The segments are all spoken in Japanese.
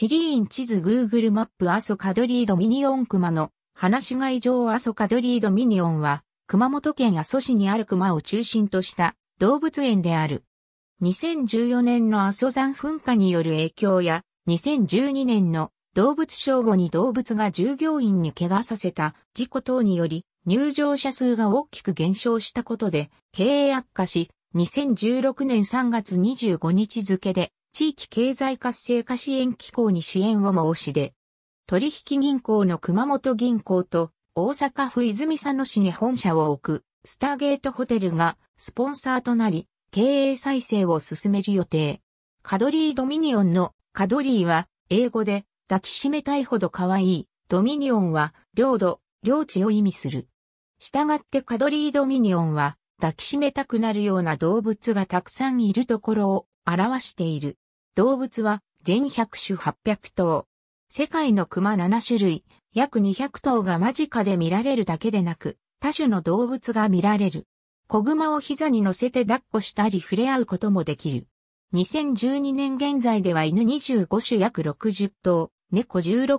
地理院地図 Google マップ阿蘇カドリードミニオン熊の話が以場阿蘇カドリードミニオンは熊本県阿蘇市にある熊を中心とした動物園である。2014年の阿蘇山噴火による影響や2012年の動物傷後に動物が従業員に怪我させた事故等により入場者数が大きく減少したことで経営悪化し2016年3月25日付で地域経済活性化支援機構に支援を申し出、取引銀行の熊本銀行と大阪府泉佐野市に本社を置くスターゲートホテルがスポンサーとなり経営再生を進める予定。カドリードミニオンのカドリーは英語で抱きしめたいほど可愛い。ドミニオンは領土、領地を意味する。したがってカドリードミニオンは抱きしめたくなるような動物がたくさんいるところを表している。動物は全100種800頭。世界の熊7種類、約200頭が間近で見られるだけでなく、多種の動物が見られる。子熊を膝に乗せて抱っこしたり触れ合うこともできる。2012年現在では犬25種約60頭、猫16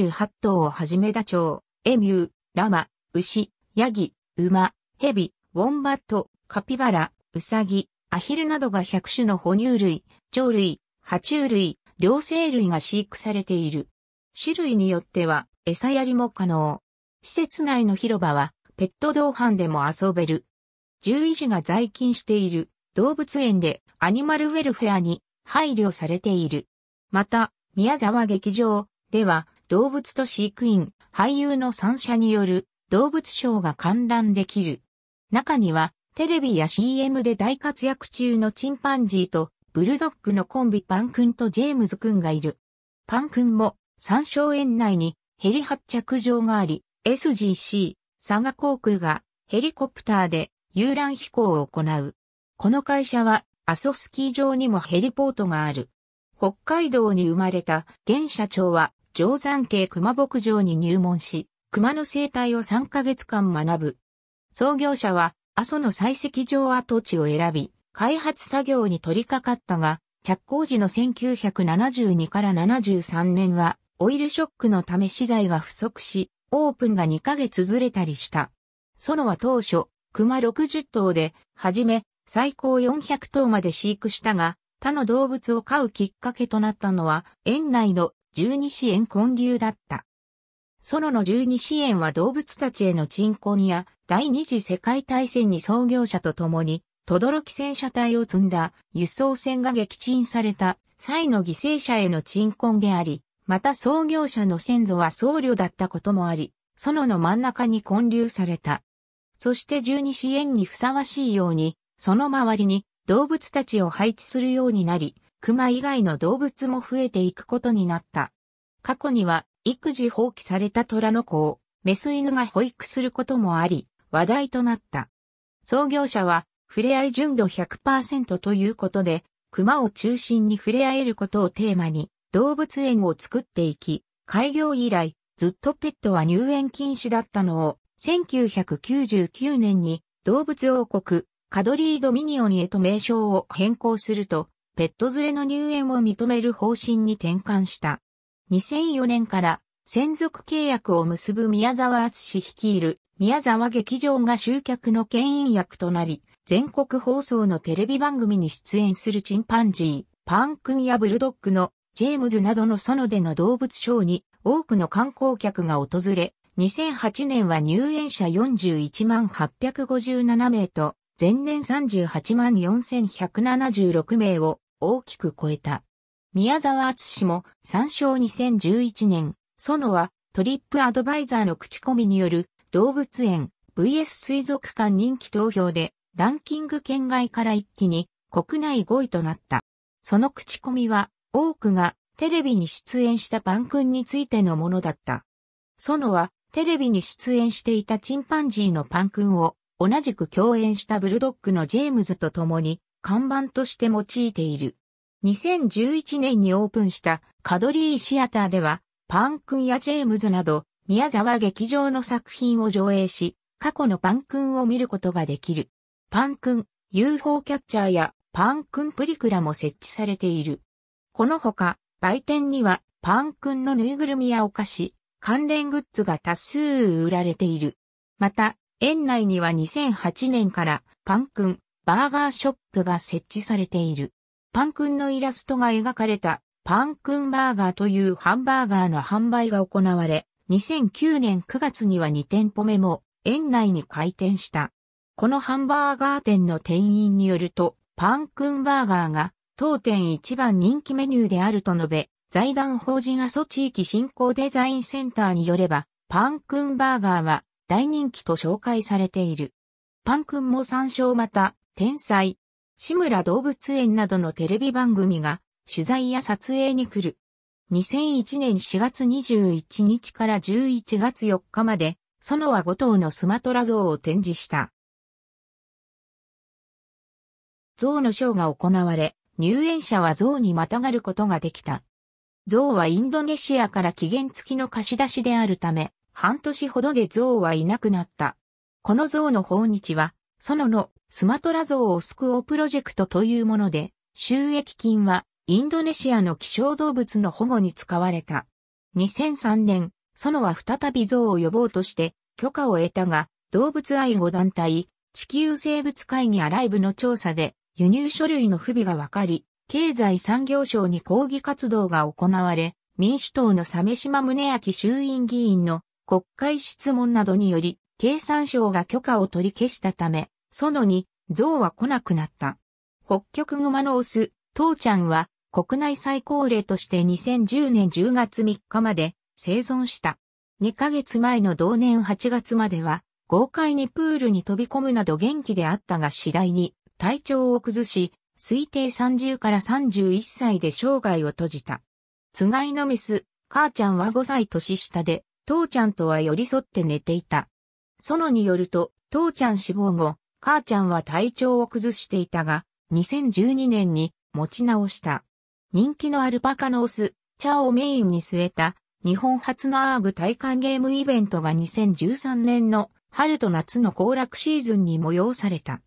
種28頭をはじめダチョウ、エミュー、ラマ、牛、ヤギ、馬、ヘビ、ウォンバット、カピバラ、ウサギ、アヒルなどが100種の哺乳類、鳥類、爬虫類、両生類が飼育されている。種類によっては餌やりも可能。施設内の広場はペット同伴でも遊べる。獣医師が在勤している動物園でアニマルウェルフェアに配慮されている。また、宮沢劇場では動物と飼育員、俳優の三者による動物ショーが観覧できる。中にはテレビや CM で大活躍中のチンパンジーとブルドッグのコンビパン君とジェームズ君がいる。パン君も山椒園内にヘリ発着場があり、SGC 佐賀航空がヘリコプターで遊覧飛行を行う。この会社は阿蘇スキー場にもヘリポートがある。北海道に生まれた現社長は定山系熊牧場に入門し、熊の生態を3ヶ月間学ぶ。創業者は阿蘇の採石場跡地を選び、開発作業に取り掛かったが、着工時の1972から73年は、オイルショックのため資材が不足し、オープンが2ヶ月ずれたりした。ソノは当初、熊60頭で、はじめ、最高400頭まで飼育したが、他の動物を飼うきっかけとなったのは、園内の十二支園混流だった。ソロの十二支援は動物たちへの鎮魂や第二次世界大戦に創業者と共に、轟戦車隊を積んだ輸送船が撃沈された際の犠牲者への鎮魂であり、また創業者の先祖は僧侶だったこともあり、ソロの真ん中に建立された。そして十二支援にふさわしいように、その周りに動物たちを配置するようになり、熊以外の動物も増えていくことになった。過去には育児放棄された虎の子を、メス犬が保育することもあり、話題となった。創業者は、触れ合い純度100%ということで、熊を中心に触れ合えることをテーマに、動物園を作っていき、開業以来、ずっとペットは入園禁止だったのを、1999年に動物王国、カドリードミニオンへと名称を変更すると、ペット連れの入園を認める方針に転換した。2004年から専属契約を結ぶ宮沢氏率いる宮沢劇場が集客の牽引役となり、全国放送のテレビ番組に出演するチンパンジー、パン君やブルドッグのジェームズなどの園での動物ショーに多くの観光客が訪れ、2008年は入園者41万857名と、前年38万4176名を大きく超えた。宮沢敦氏も参照2011年、ソノはトリップアドバイザーの口コミによる動物園 VS 水族館人気投票でランキング圏外から一気に国内5位となった。その口コミは多くがテレビに出演したパン君についてのものだった。ソノはテレビに出演していたチンパンジーのパン君を同じく共演したブルドッグのジェームズと共に看板として用いている。2011年にオープンしたカドリーシアターでは、パン君やジェームズなど、宮沢劇場の作品を上映し、過去のパン君を見ることができる。パン君、UFO キャッチャーやパン君プリクラも設置されている。このほか、売店にはパン君のぬいぐるみやお菓子、関連グッズが多数売られている。また、園内には2008年からパン君、バーガーショップが設置されている。パン君のイラストが描かれたパン君バーガーというハンバーガーの販売が行われ、2009年9月には2店舗目も園内に開店した。このハンバーガー店の店員によると、パン君バーガーが当店一番人気メニューであると述べ、財団法人阿蘇地域振興デザインセンターによれば、パン君バーガーは大人気と紹介されている。パン君も参照また、天才、志村動物園などのテレビ番組が取材や撮影に来る。2001年4月21日から11月4日まで、ソノは5頭のスマトラ像を展示した。像のショーが行われ、入園者は像にまたがることができた。像はインドネシアから期限付きの貸し出しであるため、半年ほどで像はいなくなった。この像の訪日は、園のスマトラ像を救おうプロジェクトというもので、収益金はインドネシアの希少動物の保護に使われた。2003年、園は再び像を呼ぼうとして許可を得たが、動物愛護団体、地球生物会議アライブの調査で輸入書類の不備が分かり、経済産業省に抗議活動が行われ、民主党の鮫島宗明衆院議員の国会質問などにより、経産省が許可を取り消したため、園に象は来なくなった。北極熊のオス、父ちゃんは国内最高齢として2010年10月3日まで生存した。2ヶ月前の同年8月までは豪快にプールに飛び込むなど元気であったが次第に体調を崩し、推定30から31歳で生涯を閉じた。つがいのメス、母ちゃんは5歳年下で、父ちゃんとは寄り添って寝ていた。園によると、父ちゃん死亡後、母ちゃんは体調を崩していたが、2012年に持ち直した。人気のアルパカのオス、チャオをメインに据えた、日本初のアーグ体感ゲームイベントが2013年の春と夏の行楽シーズンに催された。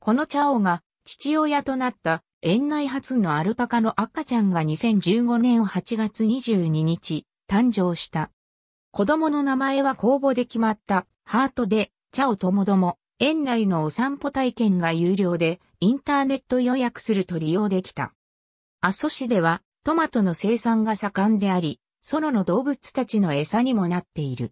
このチャオが父親となった園内初のアルパカの赤ちゃんが2015年8月22日誕生した。子供の名前は公募で決まったハートでチャオともども園内のお散歩体験が有料で、インターネット予約すると利用できた。阿蘇市では、トマトの生産が盛んであり、ソロの動物たちの餌にもなっている。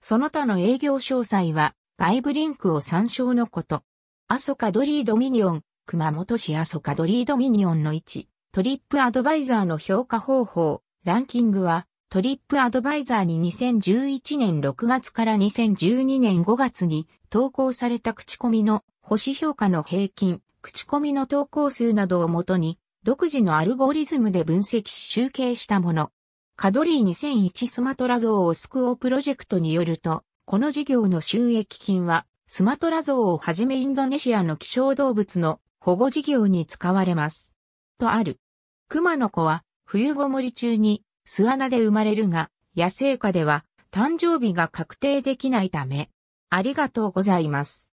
その他の営業詳細は、外部リンクを参照のこと。阿蘇カドリードミニオン、熊本市阿蘇カドリードミニオンの位置、トリップアドバイザーの評価方法、ランキングは、トリップアドバイザーに2011年6月から2012年5月に投稿された口コミの星評価の平均、口コミの投稿数などをもとに独自のアルゴリズムで分析し集計したもの。カドリー2001スマトラ像を救おうプロジェクトによると、この事業の収益金はスマトラ像をはじめインドネシアの希少動物の保護事業に使われます。とある。熊の子は冬ごもり中に巣穴で生まれるが、野生下では誕生日が確定できないため、ありがとうございます。